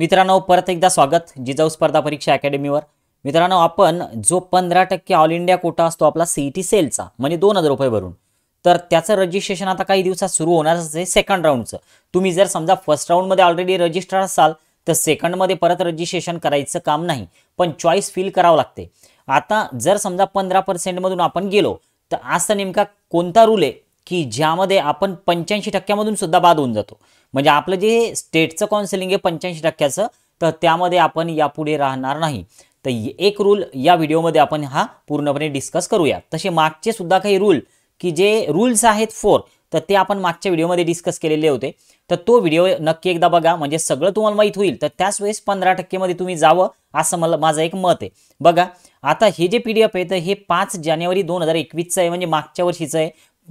मित्रांनो परत एकदा स्वागत जिजाऊ स्पर्धा परीक्षा अकॅडमीवर मित्रांनो आपण जो पंधरा टक्के ऑल इंडिया कोटा असतो आपला ई टी e सेलचा म्हणजे दोन हजार रुपये भरून तर त्याचं रजिस्ट्रेशन आता काही दिवसात सुरू होणारच आहे सेकंड राऊंडचं तुम्ही जर समजा फर्स्ट राऊंडमध्ये ऑलरेडी रजिस्टर्ड असाल तर सेकंडमध्ये परत रजिस्ट्रेशन करायचं काम नाही पण चॉईस फिल करावं लागते आता जर समजा पंधरा पर्सेंटमधून आपण गेलो तर असं नेमका कोणता रूल आहे की ज्यामध्ये आपण पंच्याऐंशी टक्क्यामधून सुद्धा बाद होऊन जातो म्हणजे आपलं जे स्टेटचं काउन्सिलिंग आहे पंच्याऐंशी टक्क्याचं तर त्यामध्ये आपण यापुढे राहणार नाही तर एक रूल या व्हिडिओमध्ये आपण हा पूर्णपणे डिस्कस करूया तसे मागचे सुद्धा काही रूल की जे रूल्स आहेत फोर तर ते आपण मागच्या व्हिडिओमध्ये डिस्कस केलेले होते तर तो व्हिडिओ नक्की एकदा बघा म्हणजे सगळं तुम्हाला माहीत होईल तर त्याच वेळेस पंधरा टक्केमध्ये तुम्ही जावं असं मला माझं एक मत आहे बघा आता हे जे पी डी एफ आहे तर हे पाच जानेवारी दोन हजार एकवीसचं आहे म्हणजे मागच्या वर्षीचं आहे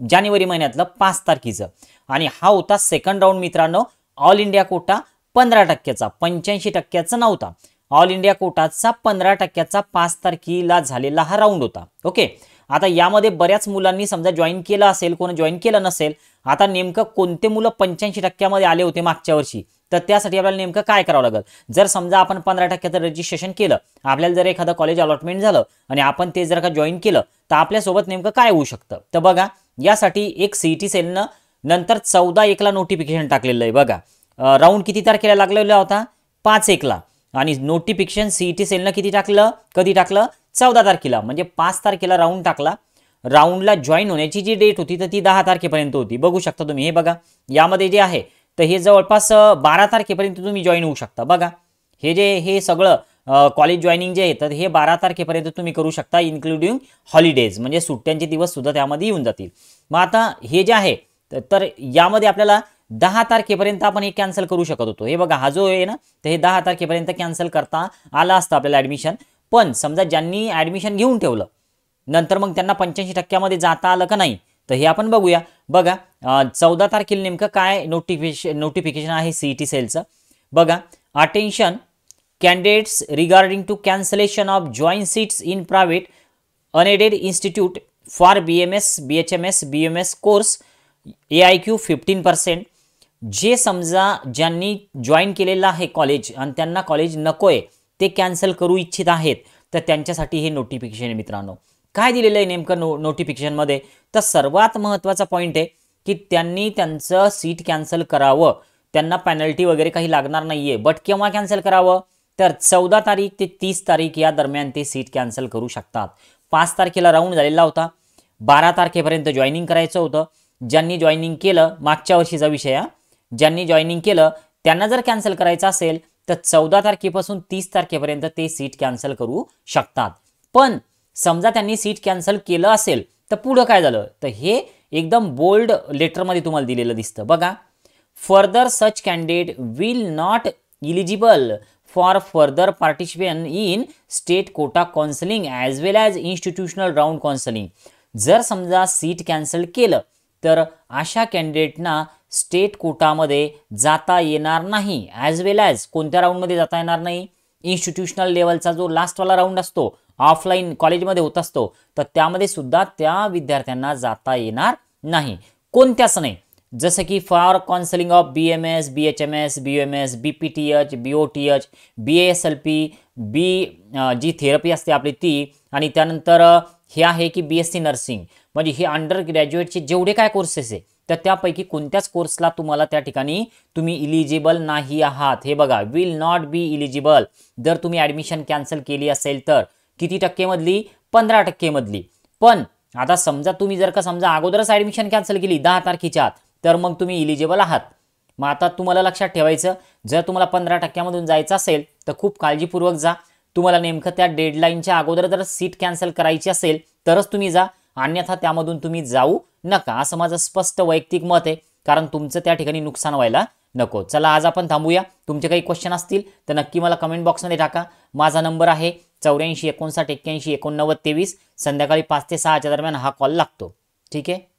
जानेवारी महिन्यातलं पाच तारखेचं आणि हा होता सेकंड राऊंड मित्रांनो ऑल इंडिया कोटा पंधरा टक्क्याचा पंच्याऐंशी टक्क्याचा नव्हता ऑल इंडिया कोटाचा पंधरा टक्क्याचा पाच तारखेला झालेला हा राऊंड होता ओके आता यामध्ये बऱ्याच मुलांनी समजा जॉईन केलं असेल कोण जॉईन केलं नसेल आता नेमकं कोणते मुलं पंच्याऐंशी टक्क्यामध्ये आले होते मागच्या वर्षी तर त्यासाठी आपल्याला नेमकं काय करावं लागेल जर समजा आपण पंधरा टक्क्याचं रजिस्ट्रेशन केलं आपल्याला जर एखादं कॉलेज अलॉटमेंट झालं आणि आपण ते जर का जॉईन केलं तर आपल्यासोबत नेमकं काय होऊ शकतं तर बघा यासाठी एक सी टी e सेलनं नंतर चौदा एकला नोटिफिकेशन टाकलेलं आहे बघा राऊंड किती तारखेला लागलेला होता पाच एकला आणि नोटिफिकेशन सी टी सेलनं किती टाकलं कधी टाकलं चौदा तारखेला म्हणजे पाच तारखेला राऊंड टाकला राऊंडला जॉईन होण्याची जी डेट होती तर ती दहा तारखेपर्यंत होती बघू शकता तुम्ही हे बघा यामध्ये जे आहे तर हे जवळपास बारा तारखेपर्यंत तुम्ही जॉईन होऊ शकता बघा हे जे हे सगळं कॉलेज जॉईनिंग जे येतात हे बारा तारखेपर्यंत तुम्ही करू शकता इन्क्लुडिंग हॉलिडेज म्हणजे सुट्ट्यांचे सुद्धा त्यामध्ये येऊन जातील मग आता हे जे आहे तर यामध्ये आपल्याला दहा तारखेपर्यंत आपण हे कॅन्सल करू शकत होतो हे बघा हा जो आहे ना तर हे दहा तारखेपर्यंत कॅन्सल करता आला असतं आपल्याला ॲडमिशन पण समजा ज्यांनी ॲडमिशन घेऊन ठेवलं नंतर मग त्यांना पंच्याऐंशी टक्क्यामध्ये जाता आलं का नाही तर हे आपण बघूया बघा चौदा तारखेला नेमकं काय नोटिफिकेशन नोटिफिकेशन आहे सी ई टी सेलचं बघा attention regarding to of seats in private unaided institute for B M S B H M S B M S course A I Q fifteen percent जे समजा ज्यांनी join केलेलं आहे college आणि त्यांना college नको आहे ते कॅन्सल करू इच्छित आहेत तर त्यांच्यासाठी हे नोटिफिकेशन आहे मित्रांनो काय दिलेलं आहे नेमकं नो नोटिफिकेशनमध्ये तर सर्वात महत्त्वाचा पॉईंट आहे की त्यांनी त्यांचं सीट कॅन्सल करावं त्यांना पॅनल्टी वगैरे काही लागणार नाही आहे बट केव्हा कॅन्सल करावं तर चौदा तारीख ते तीस तारीख या दरम्यान ते सीट कॅन्सल करू शकतात पाच तारखेला राऊंड झालेला होता बारा तारखेपर्यंत जॉईनिंग करायचं होतं ज्यांनी जॉईनिंग केलं मागच्या वर्षीचा विषय हा ज्यांनी जॉईनिंग केलं त्यांना जर कॅन्सल करायचं असेल तर चौदा तारखेपासून तीस तारखेपर्यंत ते सीट कॅन्सल करू शकतात पण समजा त्यांनी सीट कॅन्सल केलं असेल तर पुढं काय झालं तर हे एकदम बोल्ड लेटरमध्ये तुम्हाला दिलेलं दिसतं बघा further such candidate will not eligible for further participation in state quota counseling as well as institutional round counseling जर समजा सीट कॅन्सल केलं तर अशा कॅन्डिडेटना स्टेट कोटामध्ये जाता येणार नाही ॲज वेल ॲज कोणत्या राऊंडमध्ये जाता येणार नाही इन्स्टिट्यूशनल लेवलचा जो लास्टवाला राऊंड असतो ऑफलाईन कॉलेजमध्ये होत असतो तर त्यामध्ये सुद्धा त्या विद्यार्थ्यांना जाता येणार नाही कोणत्याच नाही जसं की for counselling of B M S B H M S B M S B P T H B O T H B S L P B G therapy असते आपली ती आणि त्यानंतर uh, हे आहे की बी एस सी नर्सिंग म्हणजे हे अंडर ग्रॅज्युएटचे जेवढे काय कोर्सेस आहे तर त्यापैकी कोणत्याच कोर्सला तुम्हाला त्या ठिकाणी तुम्ही इलिजिबल नाही आहात हे बघा विल नॉट बी इलिजिबल जर तुम्ही ॲडमिशन कॅन्सल केली असेल तर किती टक्केमधली पंधरा टक्केमधली पण आता समजा तुम्ही जर का समजा अगोदरच ॲडमिशन कॅन्सल केली दहा तारखेच्या आत तर मग तुम्ही इलिजिबल आहात मग आता तुम्हाला लक्षात ठेवायचं जर तुम्हाला पंधरा टक्क्यामधून जायचं असेल तर खूप काळजीपूर्वक जा तुम्हाला नेमकं त्या डेडलाईनच्या अगोदर जर सीट कॅन्सल करायची असेल तरच तुम्ही जा अन्यथा त्यामधून तुम्ही जाऊ नका असं माझं स्पष्ट वैयक्तिक मत आहे कारण तुमचं त्या ठिकाणी नुकसान व्हायला नको चला आज आपण थांबूया तुमचे काही क्वेश्चन असतील तर नक्की मला कमेंट बॉक्समध्ये टाका माझा नंबर आहे चौऱ्याऐंशी एकोणसाठ एक्क्याऐंशी एकोणनव्वद तेवीस संध्याकाळी पाच ते सहाच्या दरम्यान हा कॉल लागतो ठीक आहे